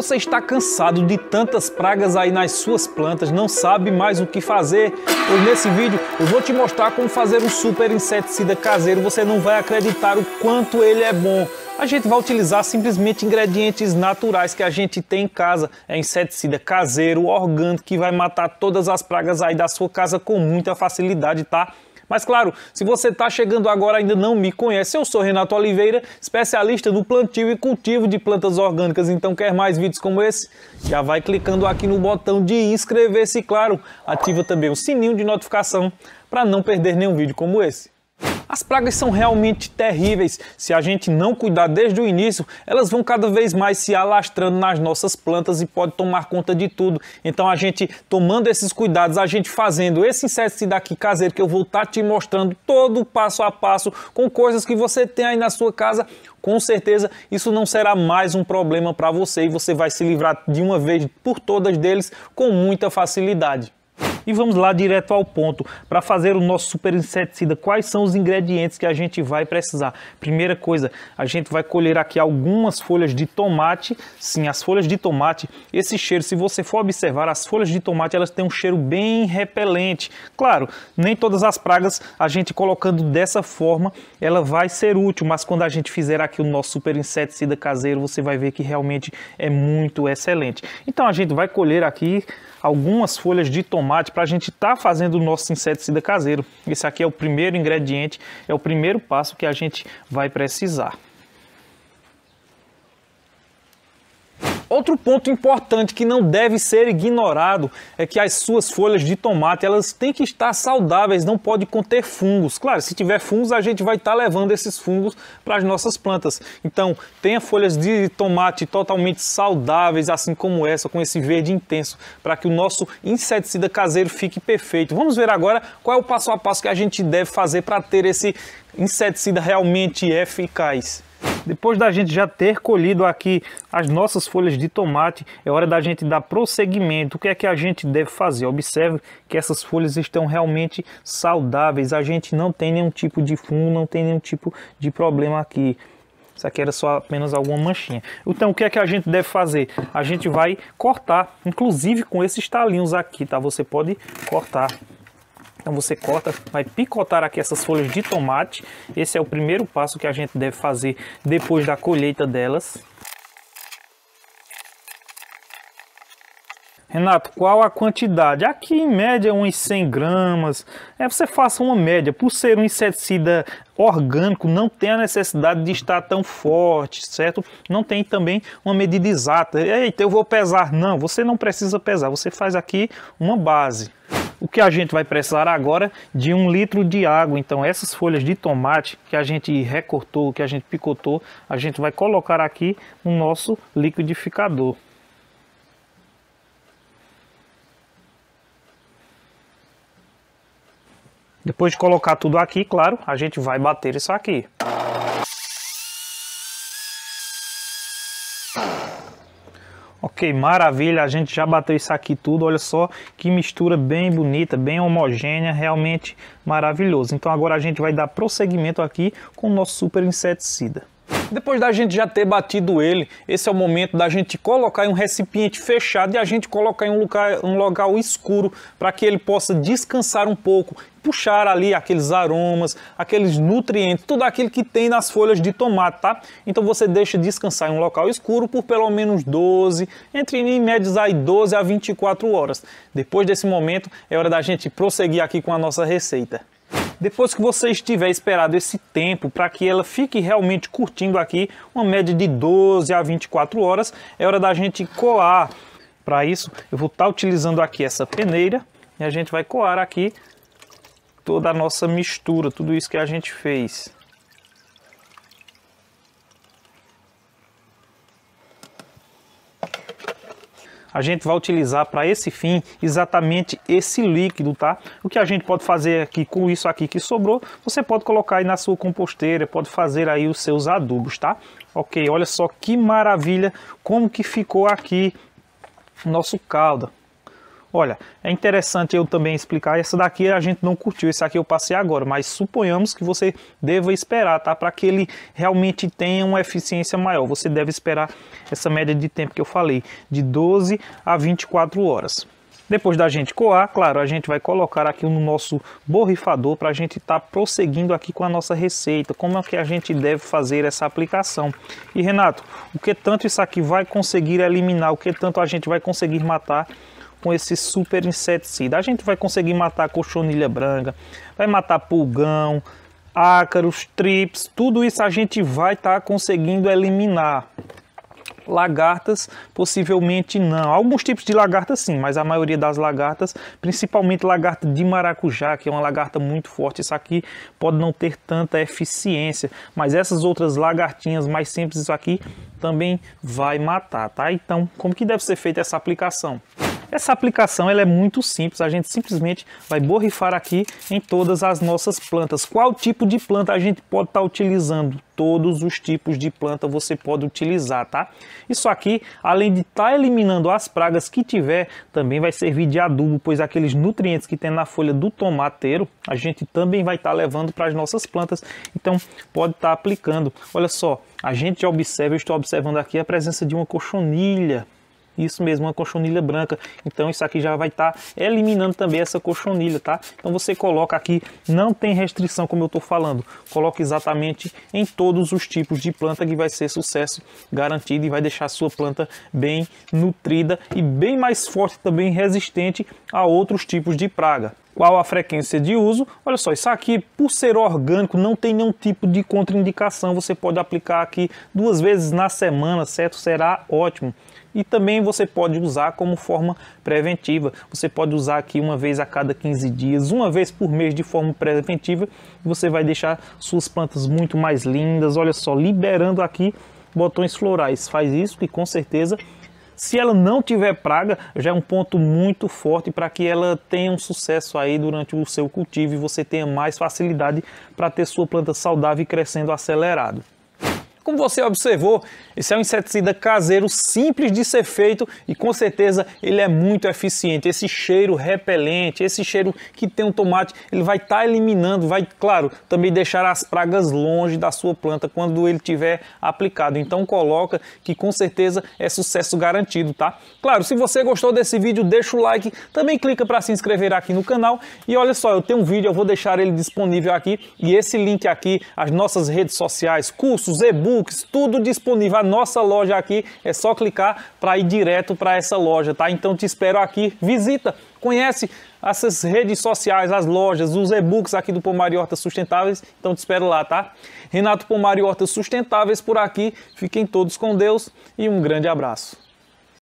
Você está cansado de tantas pragas aí nas suas plantas, não sabe mais o que fazer? Pois nesse vídeo eu vou te mostrar como fazer um super inseticida caseiro. Você não vai acreditar o quanto ele é bom. A gente vai utilizar simplesmente ingredientes naturais que a gente tem em casa. É inseticida caseiro, orgânico, que vai matar todas as pragas aí da sua casa com muita facilidade, tá? Mas claro, se você está chegando agora e ainda não me conhece, eu sou Renato Oliveira, especialista no plantio e cultivo de plantas orgânicas. Então quer mais vídeos como esse? Já vai clicando aqui no botão de inscrever-se, claro, ativa também o sininho de notificação para não perder nenhum vídeo como esse. As pragas são realmente terríveis. Se a gente não cuidar desde o início, elas vão cada vez mais se alastrando nas nossas plantas e pode tomar conta de tudo. Então a gente tomando esses cuidados, a gente fazendo esse inseticida aqui caseiro que eu vou estar tá te mostrando todo o passo a passo com coisas que você tem aí na sua casa, com certeza isso não será mais um problema para você e você vai se livrar de uma vez por todas deles com muita facilidade. E vamos lá direto ao ponto. Para fazer o nosso super inseticida, quais são os ingredientes que a gente vai precisar? Primeira coisa, a gente vai colher aqui algumas folhas de tomate. Sim, as folhas de tomate, esse cheiro, se você for observar, as folhas de tomate, elas têm um cheiro bem repelente. Claro, nem todas as pragas a gente colocando dessa forma, ela vai ser útil, mas quando a gente fizer aqui o nosso super inseticida caseiro, você vai ver que realmente é muito excelente. Então a gente vai colher aqui algumas folhas de tomate para a gente estar tá fazendo o nosso inseticida caseiro. Esse aqui é o primeiro ingrediente, é o primeiro passo que a gente vai precisar. Outro ponto importante que não deve ser ignorado é que as suas folhas de tomate elas têm que estar saudáveis, não pode conter fungos. Claro, se tiver fungos, a gente vai estar levando esses fungos para as nossas plantas. Então, tenha folhas de tomate totalmente saudáveis, assim como essa, com esse verde intenso, para que o nosso inseticida caseiro fique perfeito. Vamos ver agora qual é o passo a passo que a gente deve fazer para ter esse inseticida realmente eficaz. Depois da gente já ter colhido aqui as nossas folhas de tomate, é hora da gente dar prosseguimento. O que é que a gente deve fazer? Observe que essas folhas estão realmente saudáveis. A gente não tem nenhum tipo de fungo, não tem nenhum tipo de problema aqui. Isso aqui era só apenas alguma manchinha. Então, o que é que a gente deve fazer? A gente vai cortar, inclusive com esses talinhos aqui, tá? Você pode cortar então você corta, vai picotar aqui essas folhas de tomate. Esse é o primeiro passo que a gente deve fazer depois da colheita delas. Renato, qual a quantidade? Aqui em média uns 100 gramas. É, você faça uma média. Por ser um inseticida orgânico, não tem a necessidade de estar tão forte, certo? Não tem também uma medida exata. Eita, eu vou pesar. Não, você não precisa pesar. Você faz aqui uma base. O que a gente vai precisar agora de um litro de água. Então essas folhas de tomate que a gente recortou, que a gente picotou, a gente vai colocar aqui no nosso liquidificador. Depois de colocar tudo aqui, claro, a gente vai bater isso aqui. Ok, maravilha, a gente já bateu isso aqui tudo, olha só que mistura bem bonita, bem homogênea, realmente maravilhoso. Então agora a gente vai dar prosseguimento aqui com o nosso super inseticida. Depois da gente já ter batido ele, esse é o momento da gente colocar em um recipiente fechado e a gente colocar em um lugar, um local escuro para que ele possa descansar um pouco puxar ali aqueles aromas, aqueles nutrientes, tudo aquilo que tem nas folhas de tomate, tá? Então você deixa descansar em um local escuro por pelo menos 12, entre em médias aí 12 a 24 horas. Depois desse momento, é hora da gente prosseguir aqui com a nossa receita. Depois que você estiver esperado esse tempo para que ela fique realmente curtindo aqui, uma média de 12 a 24 horas, é hora da gente coar. Para isso, eu vou estar tá utilizando aqui essa peneira e a gente vai coar aqui toda a nossa mistura, tudo isso que a gente fez. a gente vai utilizar para esse fim exatamente esse líquido, tá? O que a gente pode fazer aqui com isso aqui que sobrou, você pode colocar aí na sua composteira, pode fazer aí os seus adubos, tá? Ok, olha só que maravilha como que ficou aqui nosso caldo. Olha, é interessante eu também explicar, essa daqui a gente não curtiu, esse aqui eu passei agora, mas suponhamos que você deva esperar, tá? Para que ele realmente tenha uma eficiência maior, você deve esperar essa média de tempo que eu falei, de 12 a 24 horas. Depois da gente coar, claro, a gente vai colocar aqui no nosso borrifador para a gente estar tá prosseguindo aqui com a nossa receita. Como é que a gente deve fazer essa aplicação? E Renato, o que tanto isso aqui vai conseguir eliminar? O que tanto a gente vai conseguir matar com esse super inseticida. A gente vai conseguir matar cochonilha branca, vai matar pulgão, ácaros, trips, tudo isso a gente vai estar tá conseguindo eliminar. Lagartas, possivelmente não. Alguns tipos de lagarta sim, mas a maioria das lagartas, principalmente lagarta de maracujá, que é uma lagarta muito forte, isso aqui pode não ter tanta eficiência, mas essas outras lagartinhas mais simples, isso aqui também vai matar, tá? Então, como que deve ser feita essa aplicação? Essa aplicação ela é muito simples, a gente simplesmente vai borrifar aqui em todas as nossas plantas. Qual tipo de planta a gente pode estar tá utilizando? Todos os tipos de planta você pode utilizar, tá? Isso aqui, além de estar tá eliminando as pragas que tiver, também vai servir de adubo, pois aqueles nutrientes que tem na folha do tomateiro, a gente também vai estar tá levando para as nossas plantas. Então, pode estar tá aplicando. Olha só, a gente observa, eu estou observando aqui a presença de uma cochonilha, isso mesmo, uma colchonilha branca. Então isso aqui já vai estar tá eliminando também essa colchonilha, tá? Então você coloca aqui, não tem restrição como eu estou falando. Coloca exatamente em todos os tipos de planta que vai ser sucesso garantido e vai deixar a sua planta bem nutrida e bem mais forte também resistente a outros tipos de praga qual a frequência de uso. Olha só, isso aqui, por ser orgânico, não tem nenhum tipo de contraindicação. Você pode aplicar aqui duas vezes na semana, certo? Será ótimo. E também você pode usar como forma preventiva. Você pode usar aqui uma vez a cada 15 dias, uma vez por mês de forma preventiva. Você vai deixar suas plantas muito mais lindas. Olha só, liberando aqui botões florais. Faz isso e com certeza se ela não tiver praga, já é um ponto muito forte para que ela tenha um sucesso aí durante o seu cultivo e você tenha mais facilidade para ter sua planta saudável e crescendo acelerado. Como você observou, esse é um inseticida caseiro simples de ser feito e com certeza ele é muito eficiente. Esse cheiro repelente, esse cheiro que tem um tomate, ele vai estar tá eliminando, vai, claro, também deixar as pragas longe da sua planta quando ele tiver aplicado. Então coloca que com certeza é sucesso garantido, tá? Claro, se você gostou desse vídeo, deixa o like, também clica para se inscrever aqui no canal e olha só, eu tenho um vídeo, eu vou deixar ele disponível aqui e esse link aqui, as nossas redes sociais, cursos, e-books, e-books, tudo disponível. A nossa loja aqui é só clicar para ir direto para essa loja, tá? Então te espero aqui. Visita, conhece essas redes sociais, as lojas, os e-books aqui do Pomar Sustentáveis. Então te espero lá, tá? Renato Pomar Sustentáveis por aqui. Fiquem todos com Deus e um grande abraço.